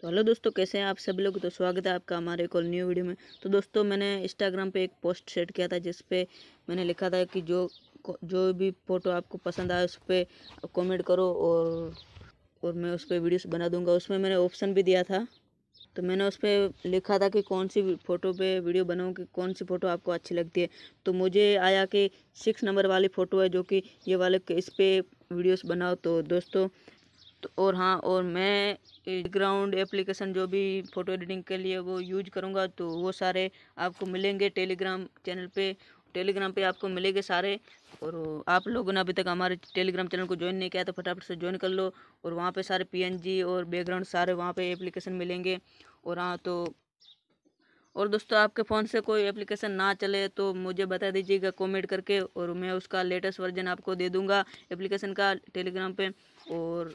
तो हेलो दोस्तों कैसे हैं आप सभी लोग तो स्वागत है आपका हमारे एक और न्यू वीडियो में तो दोस्तों मैंने इंस्टाग्राम पे एक पोस्ट सेट किया था जिस मैंने लिखा था कि जो जो भी फ़ोटो आपको पसंद आए उस पर कॉमेंट करो और और मैं उस पर वीडियोस बना दूंगा उसमें मैंने ऑप्शन भी दिया था तो मैंने उस पर लिखा था कि कौन सी फ़ोटो पे वीडियो बनाऊँ कि कौन सी फ़ोटो आपको अच्छी लगती है तो मुझे आया कि सिक्स नंबर वाली फ़ोटो है जो कि ये वाले इस पर वीडियोस बनाओ तो दोस्तों तो और हाँ और मैं ग्राउंड एप्लीकेशन जो भी फ़ोटो एडिटिंग के लिए वो यूज करूँगा तो वो सारे आपको मिलेंगे टेलीग्राम चैनल पे टेलीग्राम पे आपको मिलेंगे सारे और आप लोगों ने अभी तक हमारे टेलीग्राम चैनल को ज्वाइन नहीं किया तो फटाफट से ज्वाइन कर लो और वहाँ पे सारे पीएनजी और बैकग्राउंड सारे वहाँ पे एप्लीकेशन मिलेंगे और हाँ तो और दोस्तों आपके फ़ोन से कोई एप्लीकेशन ना चले तो मुझे बता दीजिएगा कमेंट करके और मैं उसका लेटेस्ट वर्जन आपको दे दूँगा एप्लीकेशन का टेलीग्राम पे और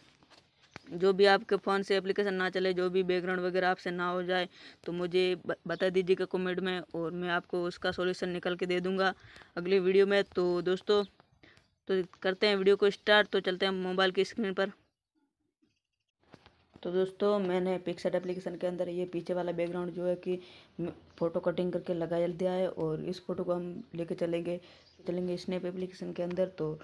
जो भी आपके फ़ोन से एप्लीकेशन ना चले जो भी बैकग्राउंड वगैरह आपसे ना हो जाए तो मुझे बता दीजिएगा कमेंट में और मैं आपको उसका सॉल्यूशन निकल के दे दूँगा अगली वीडियो में तो दोस्तों तो करते हैं वीडियो को स्टार्ट तो चलते हैं मोबाइल की स्क्रीन पर तो दोस्तों मैंने पिक्सट एप्लीकेशन के अंदर ये पीछे वाला बैकग्राउंड जो है कि फ़ोटो कटिंग करके लगा दिया है और इस फोटो को हम लेके चलेंगे चलेंगे स्नैप एप्लीकेशन के अंदर तो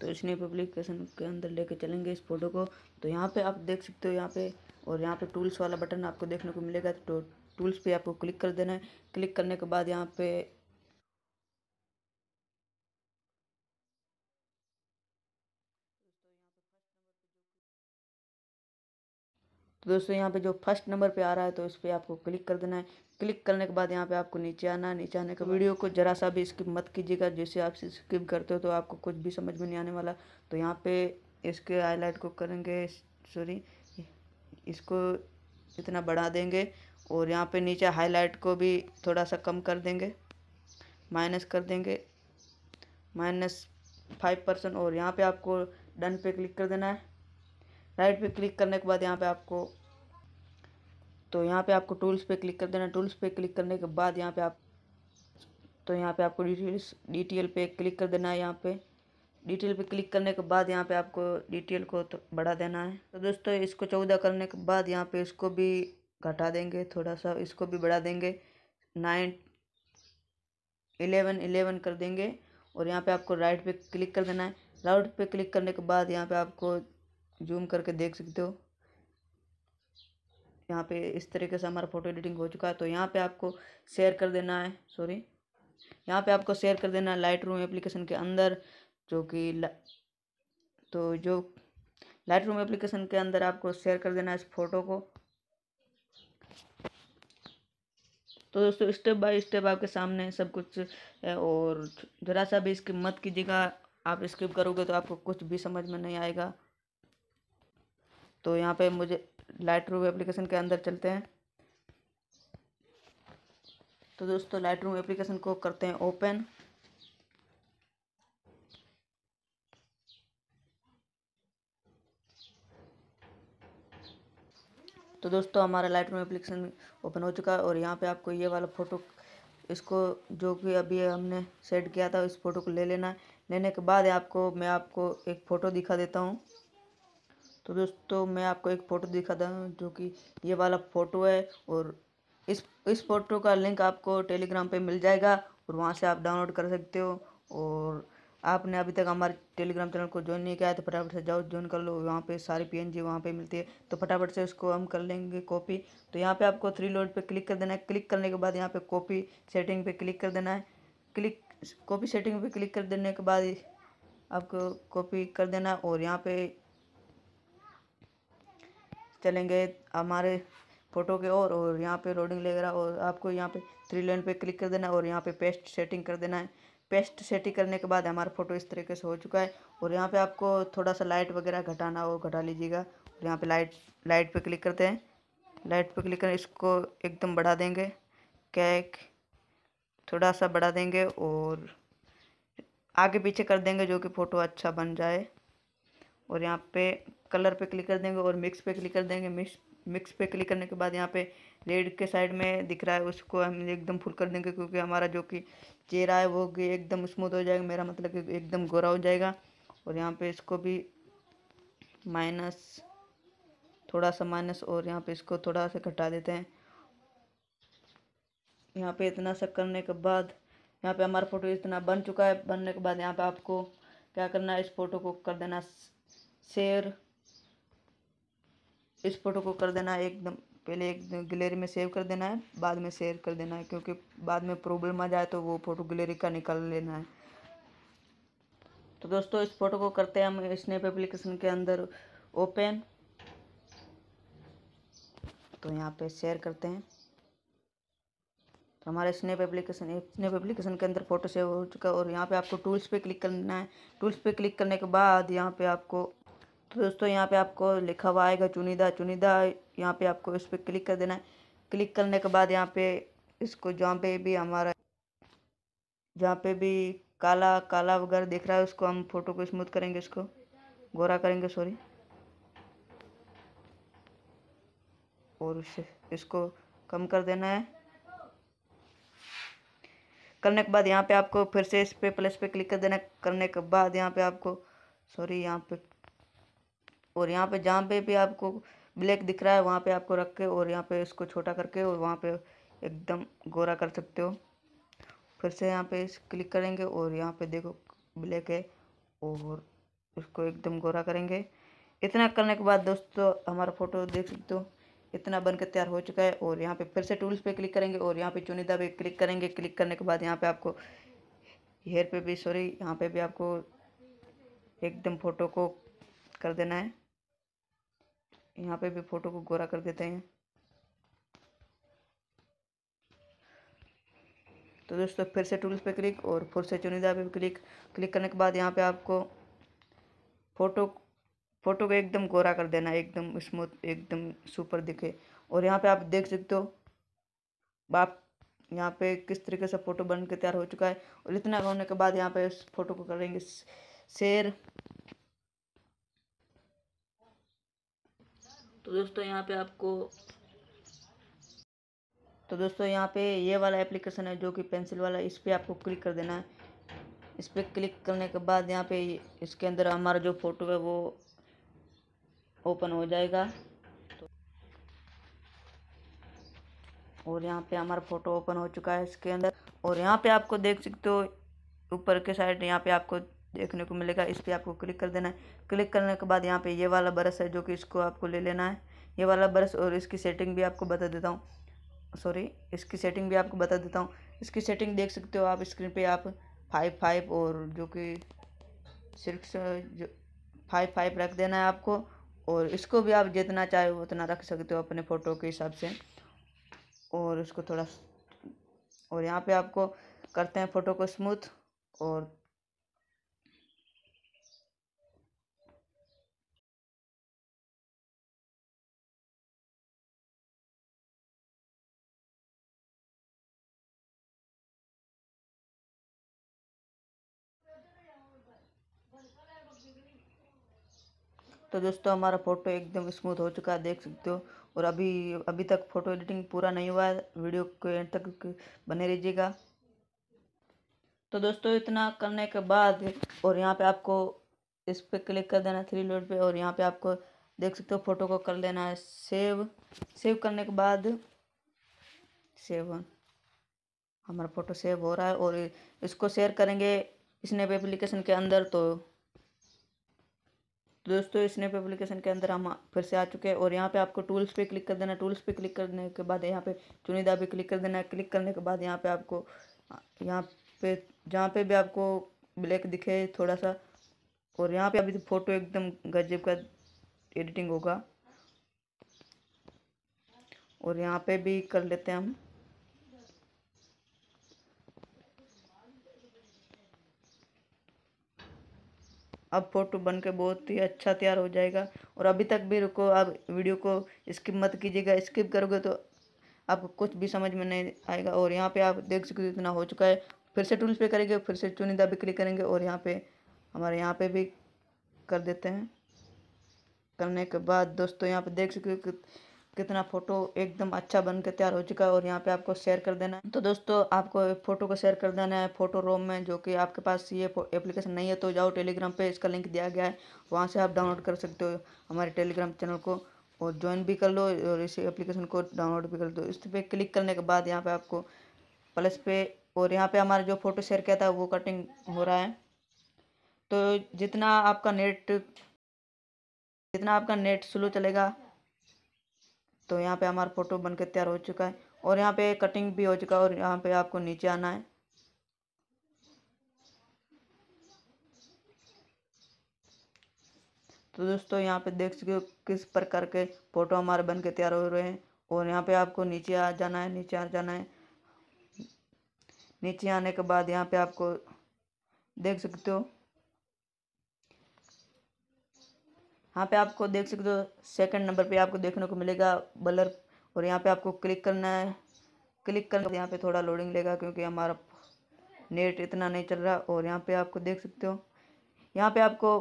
तो इसने पब्लिकेशन के अंदर लेके चलेंगे इस फोटो को तो यहाँ पे आप देख सकते हो यहाँ पे और यहाँ पे टूल्स वाला बटन आपको देखने को मिलेगा तो टूल्स पे आपको क्लिक कर देना है क्लिक करने के बाद यहाँ पे तो दोस्तों यहाँ पे जो फर्स्ट नंबर पे आ रहा है तो इस पर आपको क्लिक कर देना है क्लिक करने के बाद यहाँ पे आपको नीचे आना है नीचे आने का वीडियो को जरा सा भी स्किप मत कीजिएगा जैसे आप स्किप करते हो तो आपको कुछ भी समझ में नहीं आने वाला तो यहाँ पे इसके हाईलाइट को करेंगे सॉरी इसको इतना बढ़ा देंगे और यहाँ पे नीचे हाईलाइट को भी थोड़ा सा कम कर देंगे माइनस कर देंगे माइनस फाइव परसेंट और यहाँ पे आपको डन पे क्लिक कर देना है राइट पे क्लिक करने के बाद यहाँ पे आपको तो यहाँ पे आपको टूल्स पे क्लिक कर देना टूल्स पे क्लिक करने के बाद यहाँ पे आप तो यहाँ पे आपको डिटेल्स डिटेल पे क्लिक कर देना है यहाँ पे डिटेल पे क्लिक करने के बाद यहाँ पे आपको डिटेल को तो बढ़ा देना है तो दोस्तों इसको चौदह करने के बाद यहाँ पे इसको भी घटा देंगे थोड़ा सा इसको भी बढ़ा देंगे नाइन इलेवन इलेवन कर देंगे और यहाँ पे आपको राइट पे क्लिक कर देना है राइट पे क्लिक करने के बाद यहाँ पे आपको जूम करके देख सकते हो यहाँ पे इस तरीके से हमारा फ़ोटो एडिटिंग हो चुका है तो यहाँ पे आपको शेयर कर देना है सॉरी यहाँ पे आपको शेयर कर देना है लाइट रूम एप्लीकेशन के अंदर जो कि तो जो लाइट रूम एप्लीकेशन के अंदर आपको शेयर कर देना है इस फोटो को तो दोस्तों स्टेप बाय स्टेप आपके सामने सब कुछ और ज़रा सा भी इसकी मत कीजिएगा आप स्किप करोगे तो आपको कुछ भी समझ में नहीं आएगा तो यहाँ पे मुझे लाइट रूम एप्लीकेशन के अंदर चलते हैं तो दोस्तों लाइट रूम एप्लीकेशन को करते हैं ओपन तो दोस्तों हमारा लाइट रूम एप्लीकेशन ओपन हो चुका है और यहाँ पे आपको ये वाला फ़ोटो इसको जो कि अभी हमने सेट किया था इस फ़ोटो को ले लेना है लेने के बाद आपको मैं आपको एक फ़ोटो दिखा देता हूँ तो दोस्तों मैं आपको एक फ़ोटो दिखाता हूँ जो कि ये वाला फ़ोटो है और इस इस फ़ोटो का लिंक आपको टेलीग्राम पे मिल जाएगा और वहाँ से आप डाउनलोड कर सकते हो और आपने अभी तक हमारे टेलीग्राम चैनल को ज्वाइन नहीं किया है तो फटाफट से जाओ ज्वाइन कर लो वहाँ पे सारी पी एन जी वहाँ पर मिलती है तो फटाफट से उसको हम कर लेंगे कॉपी तो यहाँ पे आपको थ्री लोड पे क्लिक कर देना है क्लिक करने के बाद यहाँ पे कॉपी सेटिंग पे क्लिक कर देना है क्लिक कॉपी सेटिंग पे क्लिक कर देने के बाद आपको कॉपी कर देना है और यहाँ पर चलेंगे हमारे फोटो के और और यहाँ पे लोडिंग ले और आपको यहाँ पे थ्री लाइन पे क्लिक कर देना है और यहाँ पे पेस्ट सेटिंग कर देना है पेस्ट सेटिंग करने के बाद हमारा फोटो इस तरीके से हो चुका है और यहाँ पे आपको थोड़ा सा लाइट वगैरह घटाना हो घटा लीजिएगा और यहाँ पे लाइट लाइट पे क्लिक करते हैं लाइट पे क्लिक कर इसको एकदम बढ़ा देंगे कैक थोड़ा सा बढ़ा देंगे और आगे पीछे कर देंगे जो कि फ़ोटो अच्छा बन जाए और यहाँ पे कलर पे क्लिक कर देंगे और मिक्स पे क्लिक कर देंगे मिक्स मिक्स पे क्लिक करने के बाद यहाँ पे रेड के साइड में दिख रहा है उसको हम एकदम फुल कर देंगे क्योंकि हमारा जो कि चेहरा है वो कि एकदम स्मूथ हो जाएगा मेरा मतलब कि एकदम गोरा हो जाएगा और यहाँ पे इसको भी माइनस थोड़ा सा माइनस और यहाँ पे इसको थोड़ा सा घटा देते हैं यहाँ पे इतना सा करने के बाद यहाँ पे हमारा फ़ोटो इतना बन चुका है बनने के बाद यहाँ पे आपको क्या करना है इस फ़ोटो को कर देना शेयर इस फ़ोटो को कर देना है एकदम पहले एक गलेरी में सेव कर देना है बाद में शेयर कर देना है क्योंकि बाद में प्रॉब्लम आ जाए तो वो फ़ोटो गलेरी का निकाल लेना है तो दोस्तों इस फ़ोटो को करते हैं हम स्नैप एप्लीकेशन के अंदर ओपन तो यहाँ पे शेयर करते हैं तो हमारे स्नैप एप्लीकेशन स्नैप एप्लीकेशन के अंदर फ़ोटो सेव हो चुका है और यहाँ पे आपको टूल्स पे क्लिक करना है टूल्स पे क्लिक करने के बाद यहाँ पे आपको तो दोस्तों यहाँ पे आपको लिखा हुआ आएगा चुनिदा चुनिदा यहाँ पे आपको इस पर क्लिक कर देना है क्लिक करने के बाद यहाँ पे इसको जहाँ पे भी हमारा जहाँ पे भी काला काला वगैरह दिख रहा है उसको हम फोटो को स्मूथ करेंगे इसको गोरा करेंगे सॉरी और उससे इसको कम कर देना है करने के बाद यहाँ पे आपको फिर से इस पे प्लस पे क्लिक कर देना है करने के बाद यहाँ पे आपको सॉरी यहाँ पे और यहाँ पे जहाँ पे भी आपको ब्लैक दिख रहा है वहाँ पे आपको रख के और यहाँ पे इसको छोटा करके और वहाँ पे एकदम गोरा कर सकते हो फिर से यहाँ पे इस क्लिक करेंगे और यहाँ पे देखो ब्लैक है और उसको एकदम गोरा करेंगे इतना करने के बाद दोस्तों हमारा फ़ोटो देख सकते हो इतना बनकर तैयार हो चुका है और यहाँ पे फिर से टूल्स पे क्लिक करेंगे और यहाँ पे चुनिदा पे क्लिक करेंगे क्लिक करने के बाद यहाँ पे आपको हेयर पे भी सॉरी यहाँ पे भी आपको एकदम फ़ोटो को कर देना है यहाँ पे भी फ़ोटो को गोरा कर देते हैं तो दोस्तों फिर से टूल्स पे क्लिक और फिर से चुनिंदा पे क्लिक क्लिक करने के बाद यहाँ पे आपको फ़ोटो फ़ोटो को एकदम गोरा कर देना एकदम स्मूथ एकदम सुपर दिखे और यहाँ पे आप देख सकते हो आप यहाँ पे किस तरीके से फ़ोटो बन के तैयार हो चुका है और इतना होने के बाद यहाँ पे इस फोटो को करेंगे शेयर तो दोस्तों यहाँ पे आपको तो दोस्तों यहाँ पे ये वाला एप्लीकेशन है जो कि पेंसिल वाला इस पर आपको क्लिक कर देना है इस पर क्लिक करने के बाद यहाँ पे इसके अंदर हमारा जो फ़ोटो है वो ओपन हो जाएगा तो और यहाँ पे हमारा फ़ोटो ओपन हो चुका है इसके अंदर और यहाँ पे आपको देख सकते हो ऊपर के साइड यहाँ पे आपको देखने को मिलेगा इस पर आपको क्लिक कर देना है क्लिक करने के बाद यहाँ पे ये वाला ब्रश है जो कि इसको आपको ले लेना है ये वाला ब्रश और इसकी सेटिंग भी आपको बता देता हूँ सॉरी इसकी सेटिंग भी आपको बता देता हूँ इसकी सेटिंग देख सकते हो आप स्क्रीन पे आप फाइव फाइव और जो कि सिक्स जो फाइव फाइव रख देना है आपको और इसको भी आप जितना चाहे उतना रख सकते हो अपने फ़ोटो के हिसाब से और इसको थोड़ा और यहाँ पे आपको करते हैं फ़ोटो को स्मूथ और तो दोस्तों हमारा फ़ोटो एकदम स्मूथ हो चुका है देख सकते हो और अभी अभी तक फ़ोटो एडिटिंग पूरा नहीं हुआ है वीडियो को एंड तक बने रहिएगा तो दोस्तों इतना करने के बाद और यहाँ पे आपको इस पर क्लिक कर देना थ्री लोड पे और यहाँ पे आपको देख सकते हो फोटो को कर लेना है सेव सेव करने के बाद सेव हमारा फ़ोटो सेव हो रहा है और इसको शेयर करेंगे इस नेब एप्लीकेशन के अंदर तो तो दोस्तों इस नेप एप्लीकेशन के अंदर हम फिर से आ चुके हैं और यहाँ पे आपको टूल्स पे क्लिक कर देना टूल्स पे क्लिक करने के बाद यहाँ पे चुनिदा पे क्लिक कर देना है क्लिक करने के बाद यहाँ पे आपको यहाँ पे जहाँ पे भी आपको ब्लैक दिखे थोड़ा सा और यहाँ पे अभी फ़ोटो तो एकदम गजब का एडिटिंग होगा और यहाँ पे भी कर लेते हैं हम अब फ़ोटो बन के बहुत ही अच्छा तैयार हो जाएगा और अभी तक भी रुको आप वीडियो को स्किप मत कीजिएगा स्किप करोगे तो आप कुछ भी समझ में नहीं आएगा और यहाँ पे आप देख सकते हो इतना हो चुका है फिर से टूल्स पे करेंगे फिर से चुनिंदा भी क्लिक करेंगे और यहाँ पे हमारे यहाँ पे भी कर देते हैं करने के बाद दोस्तों यहाँ पे देख सकते हो कितना फ़ोटो एकदम अच्छा बन के तैयार हो चुका है और यहाँ पे आपको शेयर कर देना है तो दोस्तों आपको फ़ोटो को शेयर कर देना है फ़ोटो रोम में जो कि आपके पास ये एप्लीकेशन नहीं है तो जाओ टेलीग्राम पे इसका लिंक दिया गया है वहाँ से आप डाउनलोड कर सकते हो हमारे टेलीग्राम चैनल को और ज्वाइन भी कर लो और इस एप्लीकेशन को डाउनलोड भी कर दो तो इस पर क्लिक करने के बाद यहाँ पर आपको प्लस पे और यहाँ पर हमारा जो फ़ोटो शेयर किया था वो कटिंग हो रहा है तो जितना आपका नेट जितना आपका नेट स्लो चलेगा तो यहाँ पे हमारा फ़ोटो बनकर तैयार हो चुका है और यहाँ पे कटिंग भी हो चुका है और यहाँ पे आपको नीचे आना है तो दोस्तों यहाँ पे देख सको किस प्रकार के फ़ोटो हमारे बन के तैयार हो रहे हैं और यहाँ पे आपको नीचे आ जाना है नीचे आ जाना है नीचे आने के बाद यहाँ पे आपको देख सकते हो यहाँ पे आपको देख सकते हो सेकंड नंबर पे आपको देखने को मिलेगा बलर और यहाँ पे आपको क्लिक करना है क्लिक करना यहाँ पे थोड़ा लोडिंग लेगा क्योंकि हमारा नेट इतना नहीं चल रहा और यहाँ पे आपको देख सकते हो यहाँ पे आपको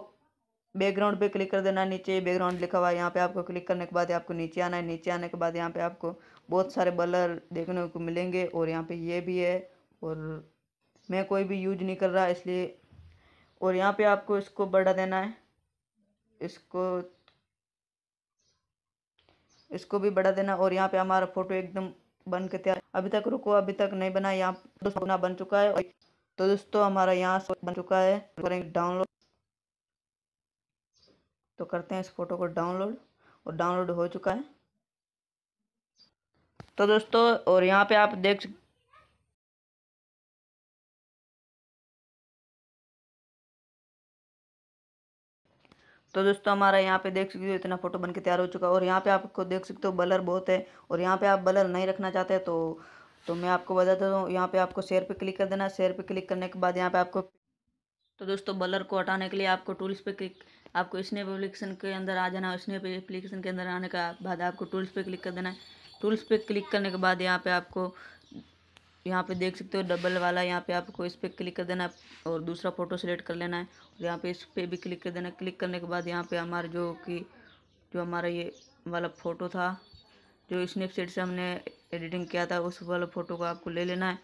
बैकग्राउंड पे क्लिक कर देना नीचे बैकग्राउंड लिखा हुआ है यहाँ पे आपको क्लिक करने के बाद आपको नीचे आना है नीचे आने के बाद यहाँ पे आपको बहुत सारे बलर देखने को मिलेंगे और यहाँ पे ये भी है और मैं कोई भी यूज नहीं कर रहा इसलिए और यहाँ पे आपको इसको बढ़ा देना है इसको इसको भी बढ़ा देना और यहाँ पे हमारा फोटो एकदम बन के तैयार अभी तक रुको अभी तक नहीं बना यहाँ बन चुका है तो दोस्तों हमारा यहाँ से बन चुका है तो करेंगे डाउनलोड तो करते हैं इस फोटो को डाउनलोड और डाउनलोड हो चुका है तो दोस्तों और यहाँ पे आप देख तो दोस्तों हमारा यहाँ पे देख सकते हो इतना फोटो बनके तैयार हो चुका है और यहाँ पे आपको देख सकते हो बलर बहुत है और यहाँ पे आप बलर नहीं रखना चाहते तो तो मैं आपको बता देता हूँ यहाँ पे आपको शेयर पे क्लिक कर देना शेयर पे क्लिक करने के बाद यहाँ पे आपको तो दोस्तों बलर को हटाने के लिए आपको टूल्स पे क्लिक आपको स्नेप एप्लीकेशन के अंदर आ जाना है स्नेप एप्लीकेशन के अंदर आने के बाद आपको टूल्स पे क्लिक कर देना है टूल्स पे क्लिक करने के बाद यहाँ पे आपको यहाँ पे देख सकते हो डबल वाला यहाँ पे आपको इस पर क्लिक कर देना है और दूसरा फ़ोटो सेलेक्ट कर लेना है और यहाँ पे इस पर भी क्लिक कर देना क्लिक करने के बाद यहाँ पे हमारा जो कि जो हमारा ये वाला फ़ोटो था जो स्नैपचैट से हमने एडिटिंग किया था उस वाला फ़ोटो को आपको ले लेना है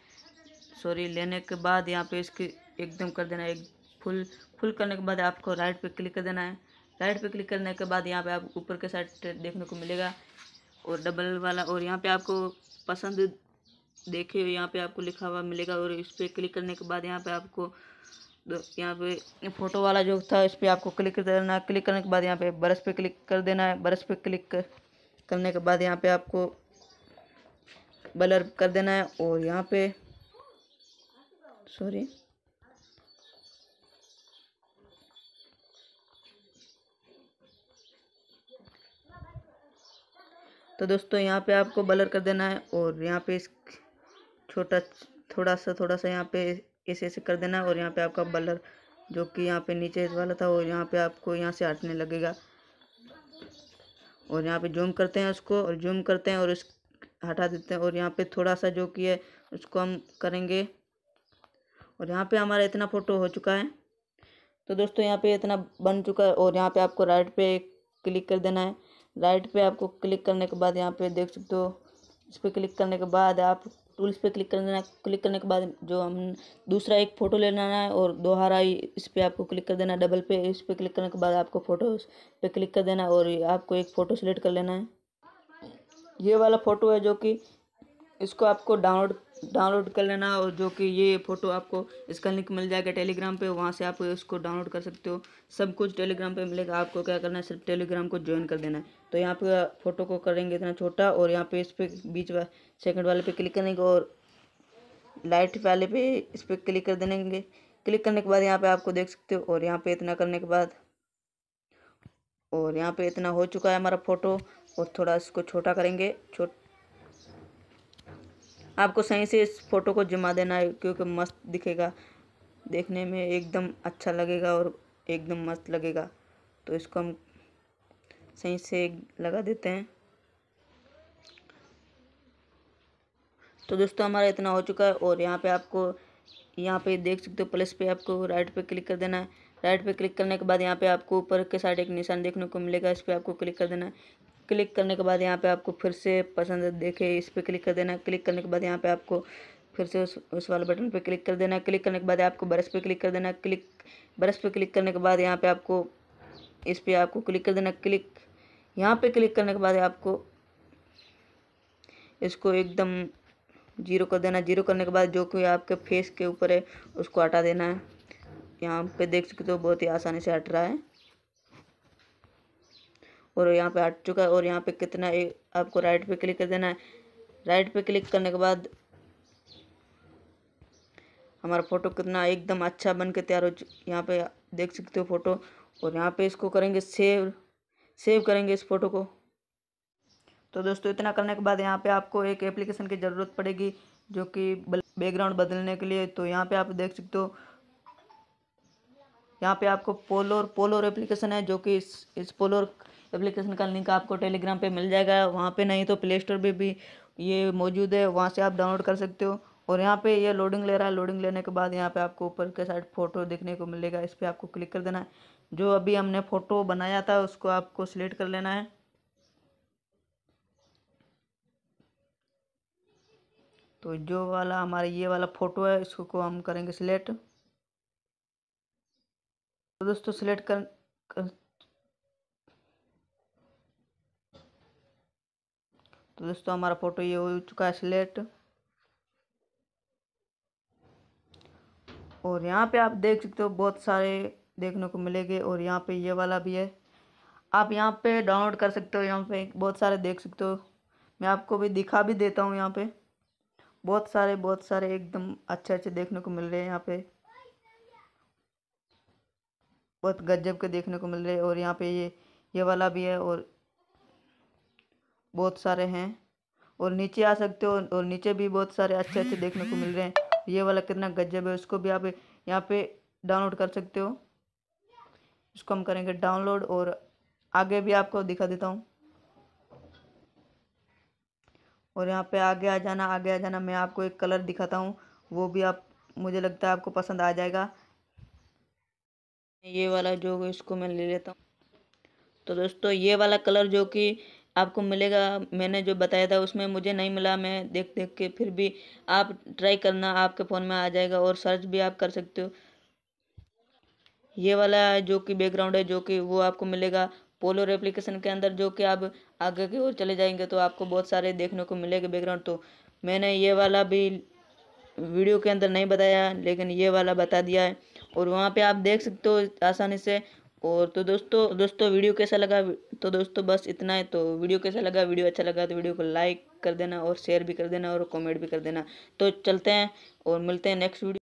सॉरी लेने के बाद यहाँ पर इसकी एकदम कर देना है एक फुल फुल करने के बाद आपको राइट पर क्लिक कर देना है राइट पर क्लिक करने के बाद यहाँ पर आप ऊपर के साइड देखने को मिलेगा और डबल वाला और यहाँ पर आपको पसंद देखे यहाँ पे आपको लिखा हुआ मिलेगा और इस पर क्लिक करने के बाद यहाँ पे आपको यहाँ पे फोटो वाला जो था इस पर आपको क्लिक कर देना क्लिक करने के बाद यहाँ पे ब्रश पे क्लिक कर देना है ब्रश पे क्लिक करने के बाद यहाँ पे आपको बलर कर देना है और यहाँ पे सॉरी तो दोस्तों यहाँ पे आपको बलर कर देना है और यहाँ पे इस छोटा थोड़ा सा थोड़ा सा यहाँ पे ऐसे ऐसे कर देना और यहाँ पे आपका बलर जो कि यहाँ पे नीचे वाला था और यहाँ पे आपको यहाँ से हटने लगेगा और यहाँ पे जूम करते हैं उसको और जूम करते हैं और उस हटा देते हैं और यहाँ पे थोड़ा सा जो कि है उसको हम करेंगे और यहाँ पे हमारा इतना फ़ोटो हो चुका है तो दोस्तों यहाँ पे इतना बन चुका है और यहाँ पे आपको राइट पे क्लिक कर देना है राइट पे आपको क्लिक करने के बाद यहाँ पे देख सकते हो इस पर क्लिक करने के बाद आप टूल्स पे क्लिक करना क्लिक करने के बाद जो हम दूसरा एक फ़ोटो लेना है और ही इस पर आपको क्लिक कर देना डबल पे इस पर क्लिक करने के बाद आपको फ़ोटो पे क्लिक कर देना और आपको एक फ़ोटो सेलेक्ट कर लेना है ये वाला फ़ोटो है जो कि इसको आपको डाउनलोड डाउनलोड कर लेना और जो कि ये फ़ोटो आपको इसका लिंक मिल जाएगा टेलीग्राम पे वहाँ से आप इसको डाउनलोड कर सकते हो सब कुछ टेलीग्राम पे मिलेगा आपको क्या करना है सिर्फ टेलीग्राम को ज्वाइन कर देना है तो यहाँ पे फ़ोटो को करेंगे इतना छोटा और यहाँ पे इस पर बीच वा, सेकंड वाले पे क्लिक करेंगे और लाइट वाले पे इस पर क्लिक कर देंगे क्लिक करने के बाद यहाँ पर आपको देख सकते हो और यहाँ पर इतना करने के बाद और यहाँ पर इतना हो चुका है हमारा फ़ोटो और थोड़ा इसको छोटा करेंगे छोट आपको सही से इस फ़ोटो को जमा देना है क्योंकि मस्त दिखेगा देखने में एकदम अच्छा लगेगा और एकदम मस्त लगेगा तो इसको हम सही से लगा देते हैं तो दोस्तों हमारा इतना हो चुका है और यहाँ पे आपको यहाँ पे देख सकते हो प्लस पे आपको राइट पे क्लिक कर देना है राइट पे क्लिक करने के बाद यहाँ पे आपको ऊपर के साइड एक निशान देखने को मिलेगा इस पर आपको क्लिक कर देना है क्लिक करने के बाद यहाँ पे आपको फिर से पसंद देखे इस पर क्लिक कर देना क्लिक करने के बाद यहाँ पे आपको फिर से उस उस वाले बटन पे क्लिक कर देना क्लिक करने के बाद आपको ब्रश पे क्लिक कर देना क्लिक ब्रश पे क्लिक करने के बाद यहाँ पे आपको इस पर आपको क्लिक कर देना क्लिक यहाँ पे क्लिक करने के बाद आपको इसको एकदम जीरो कर देना जीरो करने के बाद जो कोई आपके फेस के ऊपर है उसको हटा देना है यहाँ पर देख सकते हो बहुत ही आसानी से हट रहा है और यहाँ पे हट चुका है और यहाँ पे कितना एक आपको राइट पे क्लिक कर देना है राइट पे क्लिक करने के बाद हमारा फ़ोटो कितना एकदम अच्छा बन के तैयार हो यहाँ पे देख सकते हो फ़ोटो और यहाँ पे इसको करेंगे सेव सेव करेंगे इस फ़ोटो को तो दोस्तों इतना करने के बाद यहाँ पे आपको एक एप्लीकेशन की ज़रूरत पड़ेगी जो कि बैकग्राउंड बदलने के लिए तो यहाँ पे आप देख सकते हो यहाँ पे आपको पोलोर पोलोर एप्लीकेशन है जो कि इस इस पोलोर एप्लीकेशन का लिंक आपको टेलीग्राम पे मिल जाएगा वहाँ पे नहीं तो प्ले स्टोर पर भी ये मौजूद है वहाँ से आप डाउनलोड कर सकते हो और यहाँ पे ये लोडिंग ले रहा है लोडिंग लेने के बाद यहाँ पे आपको ऊपर के साइड फ़ोटो देखने को मिलेगा इस पर आपको क्लिक कर देना है जो अभी हमने फ़ोटो बनाया था उसको आपको सिलेक्ट कर लेना है तो जो वाला हमारा ये वाला फ़ोटो है इसको को हम करेंगे सिलेक्ट तो दोस्तों सिलेक्ट कर, कर तो दोस्तों हमारा फ़ोटो ये हो चुका है सिलेक्ट और यहाँ पे आप देख सकते हो बहुत सारे देखने को मिलेंगे और यहाँ पे ये वाला भी है आप यहाँ पे डाउनलोड कर सकते हो यहाँ पे बहुत सारे देख सकते हो मैं आपको भी दिखा भी देता हूँ यहाँ पे बहुत सारे बहुत सारे एकदम अच्छे अच्छे देखने को मिल रहे हैं यहाँ पे बहुत गजब के देखने को मिल रहे हैं और यहाँ पे ये ये वाला भी है और बहुत सारे हैं और नीचे आ सकते हो और नीचे भी बहुत सारे अच्छे अच्छे देखने को मिल रहे हैं ये वाला कितना गजब है उसको भी आप यहाँ पे डाउनलोड कर सकते हो इसको हम करेंगे डाउनलोड और आगे भी आपको दिखा देता हूँ और यहाँ पे आगे आ जाना आगे आ जाना मैं आपको एक कलर दिखाता हूँ वो भी आप मुझे लगता है आपको पसंद आ जाएगा ये वाला जो इसको मैं ले लेता हूँ तो दोस्तों ये वाला कलर जो कि आपको मिलेगा मैंने जो बताया था उसमें मुझे नहीं मिला मैं देख देख के फिर भी आप ट्राई करना आपके फ़ोन में आ जाएगा और सर्च भी आप कर सकते हो ये वाला जो कि बैकग्राउंड है जो कि वो आपको मिलेगा पोलोर एप्लीकेशन के अंदर जो कि आप आगे की ओर चले जाएंगे तो आपको बहुत सारे देखने को मिलेगा बैकग्राउंड तो मैंने ये वाला भी वीडियो के अंदर नहीं बताया लेकिन ये वाला बता दिया है और वहाँ पे आप देख सकते हो आसानी से और तो दोस्तों दोस्तों वीडियो कैसा लगा तो दोस्तों बस इतना है तो वीडियो कैसा लगा वीडियो अच्छा लगा तो वीडियो को लाइक कर देना और शेयर भी कर देना और कमेंट भी कर देना तो चलते हैं और मिलते हैं नेक्स्ट वीडियो